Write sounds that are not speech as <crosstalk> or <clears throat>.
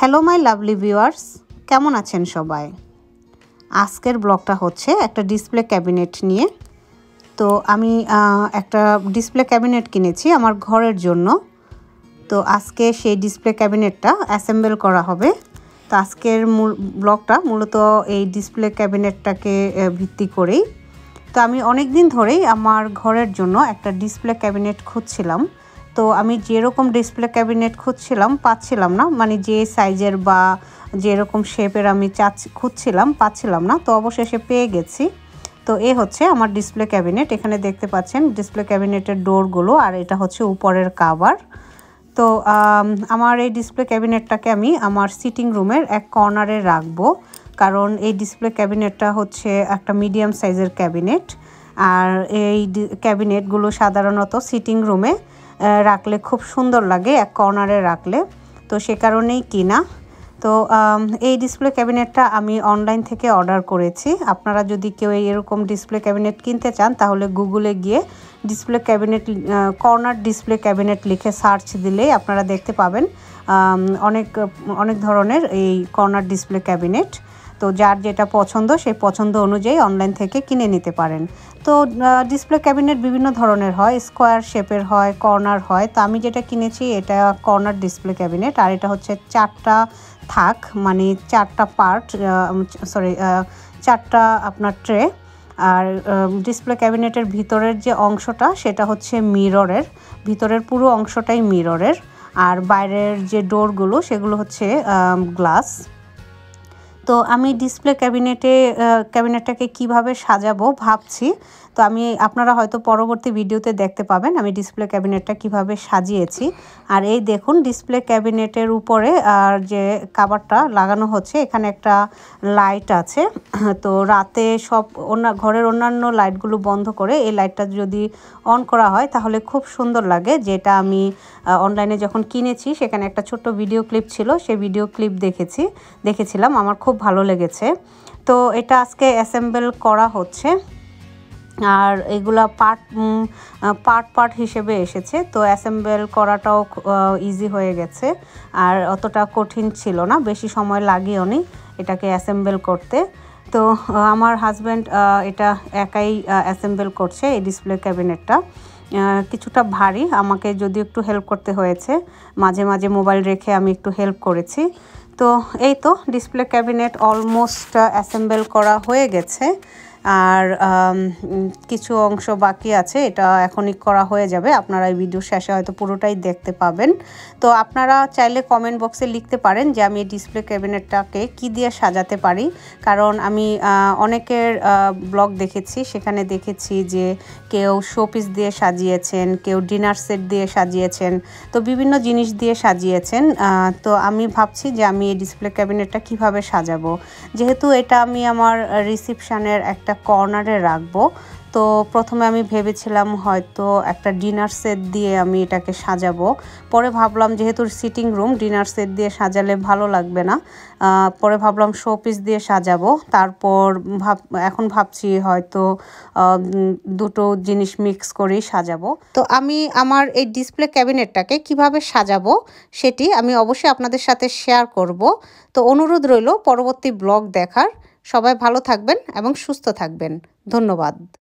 hello my lovely viewers কেমন আছেন সবাই আজকের ব্লগটা হচ্ছে একটা ডিসপ্লে ক্যাবিনেট নিয়ে তো আমি একটা ডিসপ্লে ক্যাবিনেট কিনেছি আমার ঘরের জন্য তো আজকে সেই ডিসপ্লে ক্যাবিনেটটা অ্যাসেম্বল করা হবে তো আজকের মূল ব্লগটা মূলত এই ডিসপ্লে ক্যাবিনেটটাকে ভিত্তি করেই তো আমি অনেক দিন ধরেই আমার ঘরের জন্য একটা ডিসপ্লে ক্যাবিনেট খুঁজছিলাম তো আমি যেরকম ডিসপ্লে ক্যাবিনেট খুঁজছিলাম পাচ্ছিলাম না মানে যে সাইজের বা যেরকম শেপের আমি চাচ্ছি খুঁজছিলাম পাচ্ছিলাম না তো অবশেষে পেয়ে গেছি তো এ হচ্ছে আমার ডিসপ্লে ক্যাবিনেট এখানে দেখতে পাচ্ছেন ডিসপ্লে ক্যাবিনেটের ডোরগুলো আর এটা হচ্ছে উপরের কাভার তো আমার এই ডিসপ্লে ক্যাবিনেটটাকে আমি আমার সিটিং রুমের এক কর্নারে রাখবো কারণ এই ডিসপ্লে ক্যাবিনেটটা হচ্ছে একটা মিডিয়াম সাইজের ক্যাবিনেট আর এই ক্যাবিনেটগুলো সাধারণত সিটিং রুমে রাখলে খুব সুন্দর লাগে এক কর্নারে রাখলে তো সে কারণেই কিনা তো এই ডিসপ্লে ক্যাবিনেটটা আমি অনলাইন থেকে অর্ডার করেছি আপনারা যদি কেউ এরকম ডিসপ্লে ক্যাবিনেট কিনতে চান তাহলে গুগলে গিয়ে display cabinet corner display cabinet লিখে সার্চ দিলেই আপনারা দেখতে পাবেন অনেক অনেক ধরনের এই কর্নার ডিসপ্লে ক্যাবিনেট তো যার যেটা পছন্দ সেই পছন্দ অনুযায়ী অনলাইন থেকে কিনে নিতে পারেন তো ডিসপ্লে ক্যাবিনেট বিভিন্ন ধরনের হয় স্কোয়ার শেপের হয় কর্নার হয় তো আমি যেটা কিনেছি এটা কর্নার ডিসপ্লে ক্যাবিনেট আর এটা হচ্ছে চারটা থাক মানে চারটা পার্ট সরি চারটা আপনার ট্রে আর ডিসপ্লে ক্যাবিনেটের ভিতরের যে অংশটা সেটা হচ্ছে মিররের ভিতরের পুরো অংশটাই মিররের আর বাইরের যে ডোরগুলো সেগুলো হচ্ছে গ্লাস তো আমি ডিসপ্লে ক্যাবিনেটে ক্যাবিনেটটাকে কিভাবে সাজাবো ভাবছি তো আমি আপনারা হয়তো পরবর্তী ভিডিওতে দেখতে পাবেন আমি ডিসপ্লে ক্যাবিনেটটা কিভাবে সাজিয়েছি আর এই দেখুন ডিসপ্লে ক্যাবিনেটের উপরে আর যে কাবারটা লাগানো হচ্ছে এখানে একটা লাইট আছে <clears throat> তো রাতে সব অন্য ঘরের অন্যান্য লাইটগুলো বন্ধ করে এই লাইটটা যদি অন করা হয় তাহলে খুব সুন্দর লাগে যেটা আমি অনলাইনে যখন কিনেছি সেখানে একটা ছোট্ট ভিডিও ক্লিপ ছিল সেই ভিডিও ক্লিপ দেখেছি দেখেছিলাম আমার খুব খুব ভালো লেগেছে তো এটা আজকে অ্যাসেম্বল করা হচ্ছে আর এগুলা পার্ট পার্ট পার্ট হিসেবে এসেছে তো অ্যাসেম্বল করাটাও ইজি হয়ে গেছে আর অতটা কঠিন ছিল না বেশি সময় লাগিও নি এটাকে অ্যাসেম্বল করতে তো আমার হাজব্যান্ড এটা একাই অ্যাসেম্বল করছে এই ডিসপ্লে ক্যাবিনেটটা কিছুটা ভারী আমাকে যদি একটু হেল্প করতে হয়েছে মাঝে মাঝে মোবাইল রেখে আমি একটু হেল্প করেছি তো এই তো ডিসপ্লে ক্যাবিনেট অলমোস্ট অ্যাসেম্বল করা হয়ে গেছে আর কিছু অংশ বাকি আছে এটা এখনই করা হয়ে যাবে আপনারা এই ভিডিও শেষে হয়তো পুরোটাই দেখতে পাবেন তো আপনারা চাইলে কমেন্ট বক্সে লিখতে পারেন যে আমি এই ডিসপ্লে ক্যাবিনেটটাকে কি দিয়ে সাজাতে পারি কারণ আমি অনেকের ব্লগ দেখেছি সেখানে দেখেছি যে কেউ শোপিস দিয়ে সাজিয়েছেন কেউ ডিনার সেট দিয়ে সাজিয়েছেন তো বিভিন্ন জিনিস দিয়ে সাজিয়েছেন তো আমি ভাবছি যে আমি এই ডিসপ্লে ক্যাবিনেটটা কিভাবে সাজাবো যেহেতু এটা আমি আমার রিসিপশানের একটা একটা কর্নারে রাখবো তো প্রথমে আমি ভেবেছিলাম হয়তো একটা ডিনার সেট দিয়ে আমি এটাকে সাজাবো পরে ভাবলাম যেহেতু সিটিং রুম ডিনার সেট দিয়ে সাজালে ভালো লাগবে না পরে ভাবলাম শো পিস দিয়ে সাজাবো তারপর ভাব এখন ভাবছি হয়তো দুটো জিনিস মিক্স করেই সাজাবো তো আমি আমার এই ডিসপ্লে ক্যাবিনেটটাকে কিভাবে সাজাবো সেটি আমি অবশ্যই আপনাদের সাথে শেয়ার করব তো অনুরোধ রইল পরবর্তী ব্লগ দেখার সবাই ভালো থাকবেন এবং সুস্থ থাকবেন ধন্যবাদ